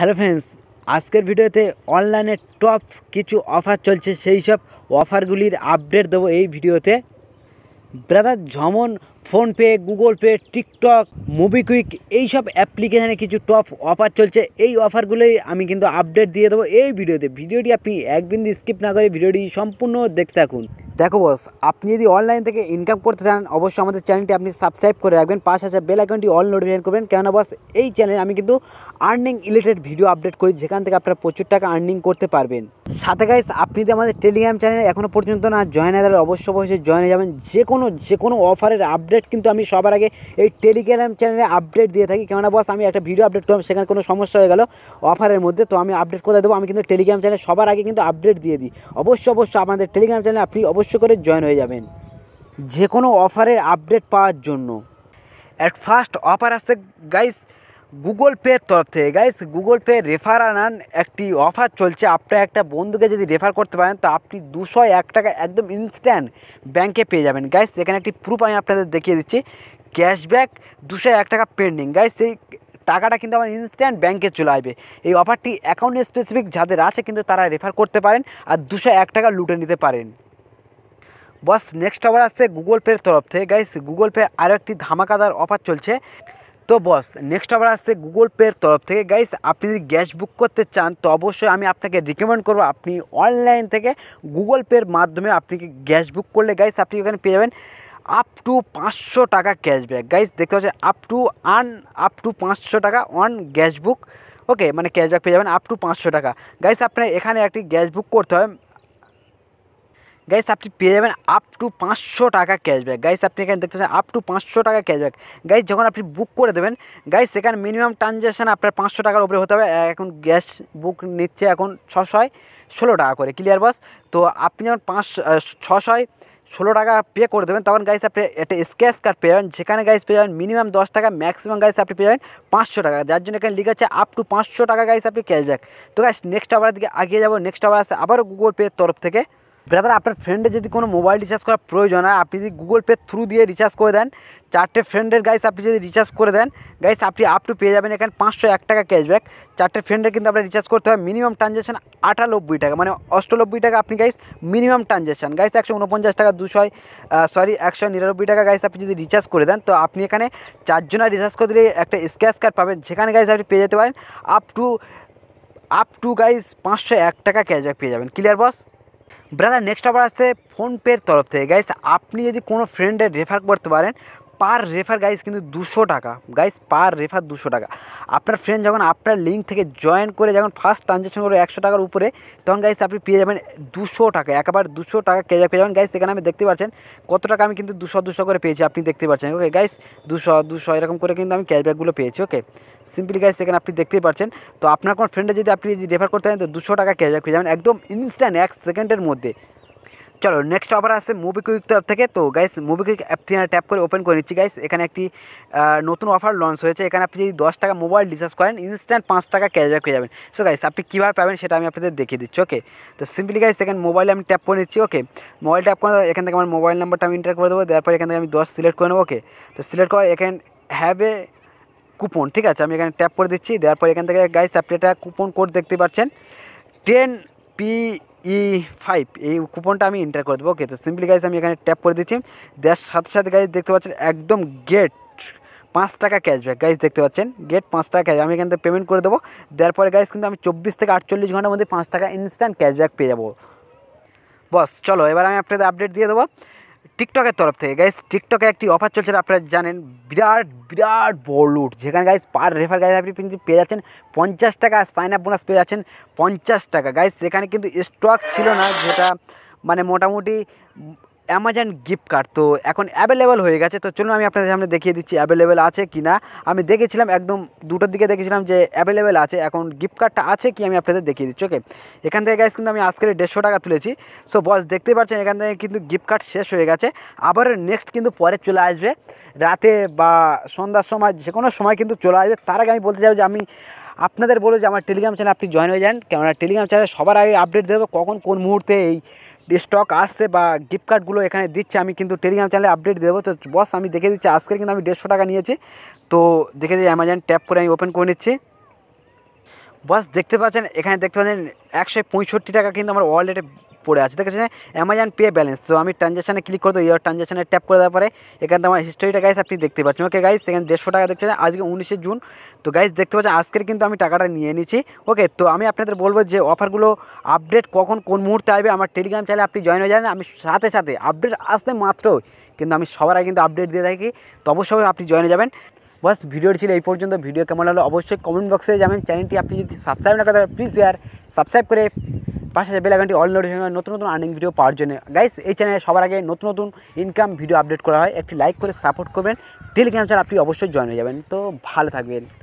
hello friends আজকের ভিডিওতে অনলাইনে টপ কিছু অফার চলছে সেই সব অফারগুলির আপডেট দেবো এই ভিডিওতে ব্রাদার ঝমন PhonePe Google Pay TikTok MobiKwik এইসব অ্যাপ্লিকেশানে কিছু টপ অফার চলছে এই অফারগুলোই আমি কিন্তু আপডেট দিয়ে দেবো এই ভিডিওতে ভিডিওটি আপনি একদিন স্কিপ না করে ভিডিওটি সম্পূর্ণ দেখতে থাকুন দেখো বস আপনি যদি অনলাইন থেকে ইনকাম করতে চান অবশ্যই আমাদের চ্যানেলটি আপনি সাবস্ক্রাইব করে রাখবেন পাশে আসা বেল আইকনটি অল নোটিফিকেশন করবেন কেননা বস এই চ্যানেলে আমি কিন্তু আর্নিং রিলেটেড ভিডিও আপডেট করি যেখান থেকে আপনারা প্রচুর টাকা আর্নিং করতে পারবেন সাথে গাইস আপনি যদি আমাদের টেলিগ্রাম চ্যানেলে এখনও পর্যন্ত না জয়েন হয় তাহলে অবশ্যই অবশ্যই জয়েন হয়ে যাবেন যে কোনো যে কোনো অফারের আপডেট আপডেট কিন্তু আমি সবার আগে এই টেলিগ্রাম চ্যানেলে আপডেট দিয়ে থাকি কেননা বস আমি একটা ভিডিও আপডেট করলাম সেখানে কোনো সমস্যা হয়ে গেল অফারের মধ্যে তো আমি আপডেট করে দেবো আমি কিন্তু টেলিগ্রাম চ্যানেলে সবার আগে কিন্তু আপডেট দিয়ে দিই অবশ্যই অবশ্যই আমাদের টেলিগ্রাম চ্যানেলে আপনি অবশ্যই করে জয়েন হয়ে যাবেন যে কোনো অফারের আপডেট পাওয়ার জন্য অ্যাট ফার্স্ট অফার আসছে গাইস গুগল পের তরফ থেকে গাইস গুগল পে রেফার আনান একটি অফার চলছে আপনার একটা বন্ধুকে যদি রেফার করতে পারেন তো আপনি দুশো এক টাকা একদম ইনস্ট্যান্ট ব্যাংকে পেয়ে যাবেন গাইস এখানে একটি প্রুফ আমি আপনাদের দেখিয়ে দিচ্ছি ক্যাশব্যাক দুশো এক টাকা পেন্ডিং গাইস এই টাকাটা কিন্তু আমার ইনস্ট্যান্ট ব্যাংকে চলে আসবে এই অফারটি অ্যাকাউন্ট স্পেসিফিক যাদের আছে কিন্তু তারা রেফার করতে পারেন আর দুশো এক টাকা লুটে নিতে পারেন বস নেক্সট অফার আসছে গুগল পের তরফ থেকে গাইস গুগল পে আরও একটি ধামাকাদার অফার চলছে তো বস নেক্সট আবার আসছে গুগল পের তরফ থেকে গাইস আপনি যদি গ্যাস বুক করতে চান তো অবশ্যই আমি আপনাকে রিকমেন্ড করবো আপনি অনলাইন থেকে গুগল পের মাধ্যমে আপনি গ্যাস বুক করলে গাইস আপনি ওখানে পেয়ে যাবেন আপ টু পাঁচশো টাকা ক্যাশব্যাক গাইস দেখতে পাচ্ছেন আপ টু আন আপ টু পাঁচশো টাকা অন গ্যাস বুক ওকে মানে ক্যাশব্যাক পেয়ে যাবেন আপ টু পাঁচশো টাকা গাইস আপনার এখানে একটি গ্যাস বুক করতে হয় গাইস আপনি পেয়ে যাবেন আপ টু পাঁচশো টাকা ক্যাশব্যাক গাইস আপনি এখানে দেখতে আপ টু পাঁচশো টাকা ক্যাশব্যাক গাইস যখন আপনি বুক করে দেবেন গাইস সেখানে মিনিমাম ট্রানজ্যাকশান আপনার পাঁচশো টাকার উপরে হতে হবে এখন গ্যাস বুক নিচ্ছে এখন ছশয় ষোলো টাকা করে ক্লিয়ার বাস তো আপনি যখন পাঁচ ছশোয় ষোলো টাকা পে করে দেবেন তখন গাইস আপনি একটা স্ক্যাচ কার্ড পেয়ে যাবেন যেখানে গাইস পেয়ে যাবেন মিনিমাম দশ টাকা ম্যাক্সিমাম গাইস আপনি পেয়ে যাবেন পাঁচশো টাকা যার জন্য এখানে লিখে আছে আপ টু পাঁচশো টাকা গাইস আপনি ক্যাশব্যাক তো গাইস নেক্সট আবার দিকে এগিয়ে যাবো নেক্সট আবার আছে আবারও গুগল পের তরফ থেকে ব্রাদার আপনার ফ্রেন্ডে যদি কোনো মোবাইল রিচার্জ করার প্রয়োজন হয় আপনি যদি গুগল পে থ্রু দিয়ে রিচার্জ করে দেন চারটে ফ্রেন্ডের গাইস আপনি যদি রিচার্জ করে দেন গাইস আপনি আপ টু পেয়ে যাবেন এখানে পাঁচশো এক টাকা ক্যাশব্যাক চারটে ফ্রেন্ডের কিন্তু আপনার রিচার্জ করতে হয় মিনিমাম ট্রানজ্যাকশন আটানব্বই টাকা মানে অষ্টানব্বই টাকা আপনি গাইস মিনিমাম ট্রানজ্যাকশন গাইস একশো উনপঞ্চাশ টাকা দুশো সরি একশো নিরানব্বই টাকা গাইস আপনি যদি রিচার্জ করে দেন তো আপনি এখানে চারজনের রিচার্জ করে দিলে একটা স্ক্র্যাচ কার্ড পাবেন যেখানে গাইস আপনি পেয়ে যেতে পারেন up to up to guys পাঁচশো এক টাকা ক্যাশব্যাক পেয়ে যাবেন ক্লিয়ার বস ব্রাদার নেক্সট আবার আসছে ফোনপের তরফ থেকে গাইস আপনি যদি কোনো ফ্রেন্ডের রেফার করতে পারেন পার রেফার গাইস কিন্তু দুশো টাকা গাইস পার রেফার দুশো টাকা আপনার ফ্রেন্ড যখন আপনার লিঙ্ক থেকে জয়েন করে যখন ফার্স্ট ট্রানজ্যাকশন করবে একশো টাকার উপরে তখন গাইস আপনি পেয়ে যাবেন দুশো টাকা একবার দুশো টাকা পেয়ে যাবেন গাইস এখানে আমি দেখতে পাচ্ছেন কত টাকা আমি কিন্তু দুশো দুশো করে পেয়েছি আপনি দেখতে পাচ্ছেন ওকে গাইস দুশো দুশো এরকম করে কিন্তু আমি ক্যাশব্যাকগুলো পেয়েছি ওকে সিম্পলি গাইস এখানে আপনি দেখতেই পাচ্ছেন তো আপনার কোনো ফ্রেন্ডে যদি আপনি রেফার করতে পারেন তো দুশো টাকা ক্যাশব্যাক পেয়ে যাবেন একদম ইনস্ট্যান্ট এক সেকেন্ডের মধ্যে চলো নেক্সট অফার আসছে মুভিকুইক অ্যাপ থেকে তো গাইস মুভিকুইক অ্যাপটি ট্যাপ করে ওপেন করে নিচ্ছি গাইস এখানে একটি নতুন অফার লঞ্চ হয়েছে এখানে আপনি যদি দশ টাকা মোবাইল রিচার্জ করেন ইনস্ট্যান্ট পাঁচ টাকা ক্যাশব্যাক হয়ে যাবেন সো গাইস আপনি কীভাবে পাবেন সেটা আমি আপনাদের দেখিয়ে দিচ্ছি ওকে তো সিম্পলি গাইস এখানে মোবাইলে আমি ট্যাপ করে নিচ্ছি ওকে মোবাইল ট্যাপ করে এখান থেকে আমার মোবাইল নাম্বারটা আমি ইন্টার করে দেবো দেওয়ার পর এখান থেকে আমি দশ সিলেক্ট করে নেবো ওকে তো সিলেক্ট করে এখানে হ্যাভ এ কুপন ঠিক আছে আমি এখানে ট্যাপ করে দিচ্ছি দেওয়ার পর এখান থেকে গাইস আপনি একটা কুপন কোড দেখতে পাচ্ছেন ten P E e five এই কুপনটা আমি এন্টার করে দেবো ওকে তো সিম্পলি গাইজ আমি এখানে ট্যাপ করে দিচ্ছি দেওয়ার সাথে সাথে গাইজ দেখতে পাচ্ছেন একদম গেট পাঁচ টাকা ক্যাশব্যাক গাইজ দেখতে পাচ্ছেন গেট পাঁচ টাকা ক্যাশ আমি এখান থেকে পেমেন্ট করে দেবো দেওয়ার পরে গাইজ কিন্তু আমি চব্বিশ থেকে আটচল্লিশ ঘন্টার মধ্যে পাঁচ টাকা ইনস্ট্যান্ট ক্যাশব্যাক পেয়ে যাবো বস চলো এবার আমি আপনাদের আপডেট দিয়ে দেবো টিকটকের তরফ থেকে গাইস টিকটকে একটি অফার চলছে আপনারা জানেন বিরাট বিরাট বলুট যেখানে গাইস পার রেফার গাইস আপনি কিন্তু পেয়ে যাচ্ছেন পঞ্চাশ টাকা সাইন আপ বোনাস পেয়ে যাচ্ছেন পঞ্চাশ টাকা গাইস সেখানে কিন্তু স্টক ছিল না যেটা মানে মোটামুটি অ্যামাজন গিফট কার্ড তো এখন অ্যাভেলেবেল হয়ে গেছে তো চলুন আমি আপনাদের সামনে দেখিয়ে দিচ্ছি অ্যাভেলেবেল আছে কি না আমি দেখেছিলাম একদম দুটোর দিকে দেখেছিলাম যে অ্যাভেলেবেল আছে এখন গিফট কার্ডটা আছে কি আমি আপনাদের দেখিয়ে দিচ্ছি ওকে এখান থেকে গ্যাস কিন্তু আমি আজকের দেড়শো টাকা তুলেছি সো বস দেখতে পাচ্ছেন এখান থেকে কিন্তু গিফট কার্ড শেষ হয়ে গেছে আবার নেক্সট কিন্তু পরে চলে আসবে রাতে বা সন্ধ্যার সময় যে কোনো সময় কিন্তু চলে আসবে তার আগে আমি বলতে চাই যে আমি আপনাদের বলো যে আমার টেলিগ্রাম চ্যানেল আপনি জয়েন হয়ে যান কেননা টেলিগ্রাম চ্যানেলে সবার আগে আপডেট দেবো কখন কোন মুহূর্তে এই স্টক আসছে বা গিফট কার্ডগুলো এখানে দিচ্ছে আমি কিন্তু টেলিগ্রাম চ্যানেলে আপডেট দেবো তো বস আমি দেখে দিচ্ছি আজকের কিন্তু আমি দেড়শো টাকা নিয়েছি তো দেখে দিই অ্যামাজন ট্যাপ করে আমি ওপেন করে নিচ্ছি বাস দেখতে পাচ্ছেন এখানে দেখতে পাচ্ছেন একশো পঁয়ষট্টি টাকা কিন্তু আমার ওয়ালেটে পড়ে আছে দেখেছেন অ্যামাজন পে ব্যালেন্স তো আমি ট্রানজ্যাকশানে ক্লিক করে দেবো ইয়ার ট্রানজ্যাকশানে ট্যাপ করে দেওয়ার পরে এখানে আমার হিস্টোরিটা গাইস আপনি দেখতে পাচ্ছেন ওকে গাইস সেখানে দেড়শো টাকা দেখছেন আজকে উনিশে জুন তো গাইস দেখতে পাচ্ছেন আজকের কিন্তু আমি টাকাটা নিয়ে নিচ্ছি ওকে তো আমি আপনাদের বলবো যে অফারগুলো আপডেট কখন কোন মুহূর্তে আসবে আমার টেলিগ্রাম চ্যানেলে আপনি জয়েন হয়ে যান আমি সাথে সাথে আপডেট আসতে মাত্র কিন্তু আমি সবার আগে কিন্তু আপডেট দিয়ে থাকি তো অবশ্যই আপনি জয়েন হয়ে যাবেন বাস ভিডিও ছিল এই পর্যন্ত ভিডিও কেমন হলো অবশ্যই কমেন্ট বক্সে যাবেন চ্যানেলটি আপনি যদি সাবস্ক্রাইব না করেন প্লিজ ইয়ার সাবস্ক্রাইব করে পাশে বেল আইকনটি অল নোটিফিকেশন নতুন নতুন আর্নিং ভিডিও পাওয়ার জন্য গাইস এই চ্যানেলে সবার আগে নতুন নতুন ইনকাম ভিডিও আপডেট করা হয় একটি লাইক করে সাপোর্ট করবেন টেলিগ্রাম চ্যানেল আপনি অবশ্যই জয়েন হয়ে যাবেন তো ভালো থাকবেন